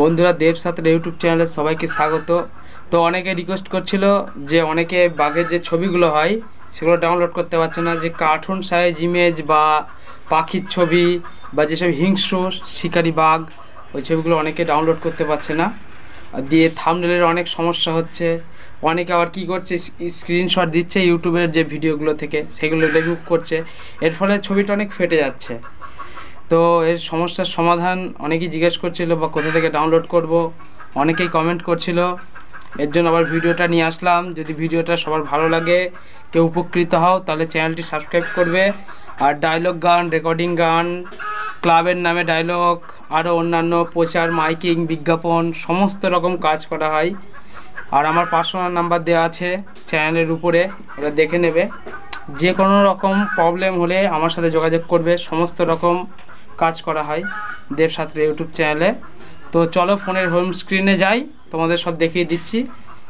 বন্ধুরা দেব সাঁতরে ইউটিউব চ্যানেলে সবাইকে স্বাগত তো অনেকে রিকোয়েস্ট করছিল যে অনেকে বাঘের যে ছবিগুলো হয় সেগুলো ডাউনলোড করতে পারছে না যে কার্টুন সাইজ ইমেজ বা পাখির ছবি বা যেসব হিংস্র শিকারি বাঘ ওই ছবিগুলো অনেকে ডাউনলোড করতে পারছে না দিয়ে থামনেলের অনেক সমস্যা হচ্ছে অনেকে আবার কি করছে স্ক্রিনশট দিচ্ছে ইউটিউবের যে ভিডিওগুলো থেকে সেগুলো রিমুভ করছে এর ফলে ছবিটা অনেক ফেটে যাচ্ছে তো এর সমস্যার সমাধান অনেকেই জিজ্ঞেস করছিল বা কোথা থেকে ডাউনলোড করব অনেকেই কমেন্ট করছিল এর জন্য আবার ভিডিওটা নিয়ে আসলাম যদি ভিডিওটা সবার ভালো লাগে কেউ উপকৃত হও তাহলে চ্যানেলটি সাবস্ক্রাইব করবে আর ডায়লগ গান রেকর্ডিং গান ক্লাবের নামে ডায়লগ আরও অন্যান্য প্রচার মাইকিং বিজ্ঞাপন সমস্ত রকম কাজ করা হয় আর আমার পার্সোনাল নাম্বার দেওয়া আছে চ্যানেলের উপরে ওরা দেখে নেবে যে কোনো রকম প্রবলেম হলে আমার সাথে যোগাযোগ করবে সমস্ত রকম কাজ করা হয় দেবসাত্রে ইউটিউব চ্যানেলে তো চলো ফোনের হোম স্ক্রিনে যাই তোমাদের সব দেখিয়ে দিচ্ছি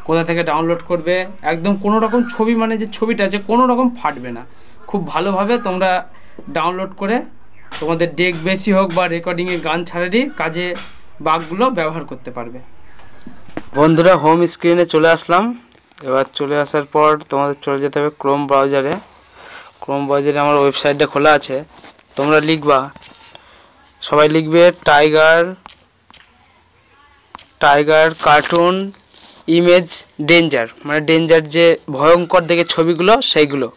কোথা থেকে ডাউনলোড করবে একদম কোনো রকম ছবি মানে যে ছবিটা আছে কোনো রকম ফাটবে না খুব ভালোভাবে তোমরা ডাউনলোড করে তোমাদের ডেক বেশি হোক বা রেকর্ডিংয়ে গান ছাড়ারই কাজে বাঘগুলো ব্যবহার করতে পারবে বন্ধুরা হোম স্ক্রিনে চলে আসলাম এবার চলে আসার পর তোমাদের চলে যেতে হবে ক্রোম ব্রাউজারে ক্রোম ব্রাউজারে আমার ওয়েবসাইটটা খোলা আছে তোমরা লিখবা সবাই লিখবে tiger tiger cartoon image danger মানে ডেঞ্জার যে ভয়ঙ্কর দেখে ছবিগুলো সেইগুলো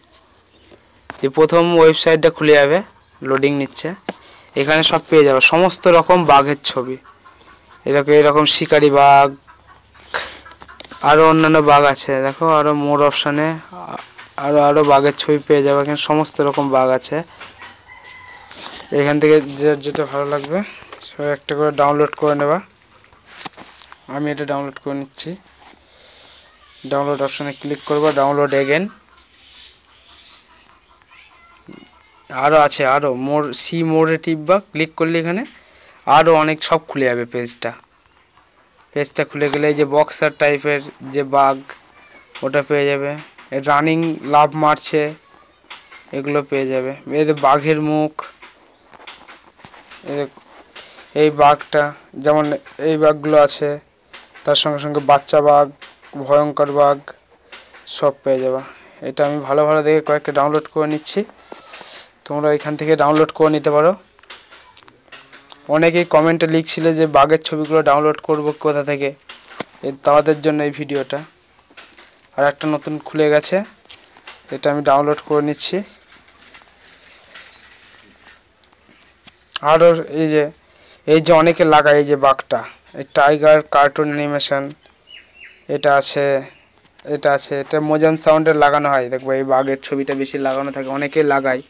তো প্রথম ওয়েবসাইটটা খুলে যাবে লোডিং নিচ্ছে এখানে সব পেয়ে যাবে সমস্ত রকম বাঘের ছবি এরকম এরকম শিকারি বাঘ আরও অন্যান্য বাঘ আছে দেখো আরও মোর অপশানে আরও আরও বাঘের ছবি পেয়ে যাবে এখানে সমস্ত রকম বাঘ আছে এখান থেকে যেটা ভালো লাগবে সব একটা করে ডাউনলোড করে নেবা আমি এটা ডাউনলোড করে নিচ্ছি ডাউনলোড অপশানে ক্লিক করবো ডাউনলোড এগেন আরও আছে আরও মোর সি মোড়ে টিপবা ক্লিক করলে এখানে আরও অনেক সব খুলে যাবে পেজটা পেজটা খুলে গেলে যে বক্সার টাইপের যে বাঘ ওটা পেয়ে যাবে রানিং লাভ মারছে এগুলো পেয়ে যাবে এদের বাঘের মুখ এই বাঘটা যেমন এই বাঘগুলো আছে তার সঙ্গে সঙ্গে বাচ্চা বাঘ ভয়ঙ্কর বাঘ সব পেয়ে যাবা এটা আমি ভালো ভালো দেখে কয়েকটা ডাউনলোড করে নিচ্ছি তোমরা এখান থেকে ডাউনলোড করে নিতে পারো অনেকেই কমেন্টে লিখছিলে যে বাঘের ছবিগুলো ডাউনলোড করবো কোথা থেকে তাদের জন্য এই ভিডিওটা আর একটা নতুন খুলে গেছে এটা আমি ডাউনলোড করে নিচ্ছি আরও এই যে এই যে অনেকে লাগায় এই যে বাঘটা এই টাইগার কার্টুন অ্যানিমেশন এটা আছে এটা আছে এটা মোজান সাউন্ডে লাগানো হয় দেখবো এই বাঘের ছবিটা বেশি লাগানো থাকে অনেকে লাগায়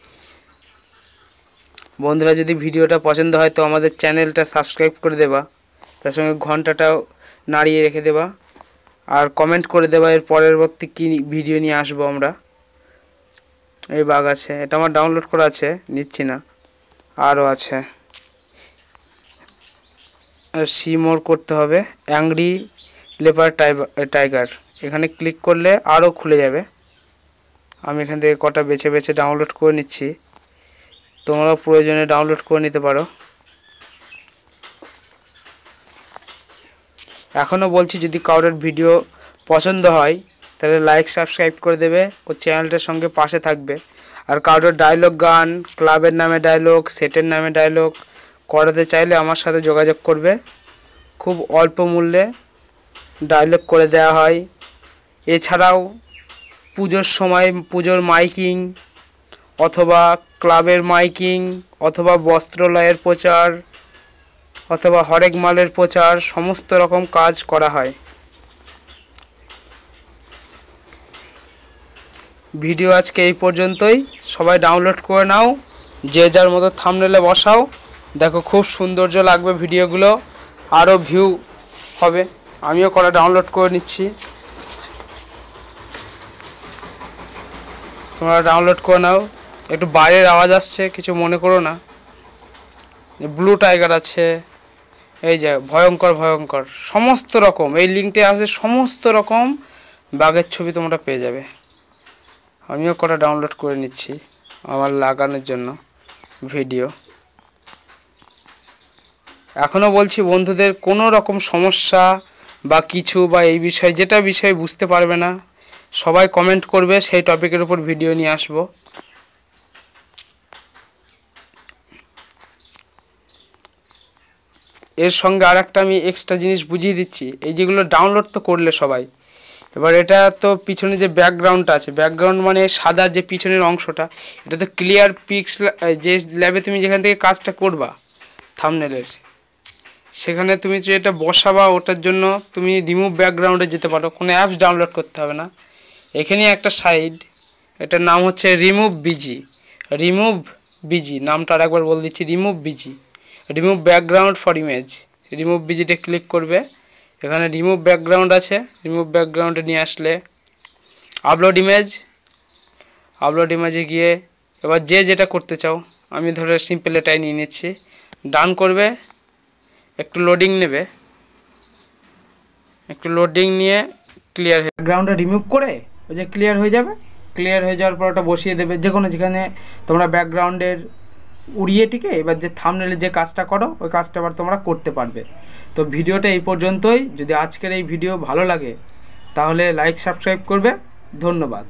বন্ধুরা যদি ভিডিওটা পছন্দ হয় তো আমাদের চ্যানেলটা সাবস্ক্রাইব করে দেবা তার সঙ্গে ঘন্টাটাও নাড়িয়ে রেখে দেবা আর কমেন্ট করে দেবা এর পরবর্তী কী ভিডিও নিয়ে আসবো আমরা এই বাঘ আছে এটা আমার ডাউনলোড করা আছে নিচ্ছি না আরও আছে সিমোর করতে হবে অ্যাংরি লেপার টাইগার এখানে ক্লিক করলে আরও খুলে যাবে আমি এখান থেকে কটা বেছে বেছে ডাউনলোড করে নিচ্ছি তোমরা প্রয়োজনে ডাউনলোড করে নিতে পারো এখনও বলছি যদি কারোর ভিডিও পছন্দ হয় তাহলে লাইক সাবস্ক্রাইব করে দেবে ও চ্যানেলটার সঙ্গে পাশে থাকবে আর কারোর ডায়লগ গান ক্লাবের নামে ডায়লগ সেটের নামে ডায়লগ করাতে চাইলে আমার সাথে যোগাযোগ করবে খুব অল্প মূল্যে ডায়লগ করে দেওয়া হয় এছাড়াও পুজোর সময় পুজোর মাইকিং অথবা ক্লাবের মাইকিং অথবা বস্ত্রলয়ের প্রচার অথবা হরেক মালের প্রচার সমস্ত রকম কাজ করা হয় ভিডিও আজকে এই পর্যন্তই সবাই ডাউনলোড করে নাও যে যার মতো থামনেলে বসাও দেখো খুব সৌন্দর্য লাগবে ভিডিওগুলো আরও ভিউ হবে আমিও কটা ডাউনলোড করে নিচ্ছি তোমরা ডাউনলোড করে নাও একটু বাইরের আওয়াজ আসছে কিছু মনে করো না ব্লু টাইগার আছে এই যে ভয়ঙ্কর ভয়ঙ্কর সমস্ত রকম এই লিঙ্কটি আসলে সমস্ত রকম বাঘের ছবি তোমরা পেয়ে যাবে আমিও কটা ডাউনলোড করে নিচ্ছি আমার লাগানোর জন্য ভিডিও এখনও বলছি বন্ধুদের কোনো রকম সমস্যা বা কিছু বা এই বিষয়ে যেটা বিষয়ে বুঝতে পারবে না সবাই কমেন্ট করবে সেই টপিকের উপর ভিডিও নিয়ে আসবো এর সঙ্গে আর একটা আমি এক্সট্রা জিনিস বুঝিয়ে দিচ্ছি এই যেগুলো ডাউনলোড তো করলে সবাই এবার এটা তো পিছনে যে ব্যাকগ্রাউন্ডটা আছে ব্যাকগ্রাউন্ড মানে সাদা যে পিছনের অংশটা এটা তো ক্লিয়ার পিক্স যে ল্যাবে তুমি যেখান থেকে কাজটা করবা থামনেলের সেখানে তুমি যে এটা বসাবা ওটার জন্য তুমি রিমুভ ব্যাকগ্রাউন্ডে যেতে পারো কোনো অ্যাপস ডাউনলোড করতে হবে না এখানে একটা সাইড এটার নাম হচ্ছে রিমুভ বিজি রিমুভ বিজি নামটা একবার বলে দিচ্ছি remove BG remove background for image remove বিজিটা ক্লিক করবে এখানে রিমুভ ব্যাকগ্রাউন্ড আছে রিমুভ ব্যাকগ্রাউন্ডে নিয়ে আসলে আপলোড ইমেজ আপলোড ইমেজে গিয়ে এবার যে যেটা করতে চাও আমি ধরে সিম্পল এটাই নিয়ে নিচ্ছি ডান করবে একটু লোডিং নেবে একটু লোডিং নিয়ে ক্লিয়ার ব্যাকগ্রাউন্ডটা রিমুভ করে ওই যে ক্লিয়ার হয়ে যাবে ক্লিয়ার হয়ে যাওয়ার পর ওটা বসিয়ে দেবে যে কোনো যেখানে তোমরা ব্যাকগ্রাউন্ডের উড়িয়ে টিকে এবার যে থামনেলে যে কাজটা করো ওই কাজটা আবার তোমরা করতে পারবে তো ভিডিওটা এই পর্যন্তই যদি আজকের এই ভিডিও ভালো লাগে তাহলে লাইক সাবস্ক্রাইব করবে ধন্যবাদ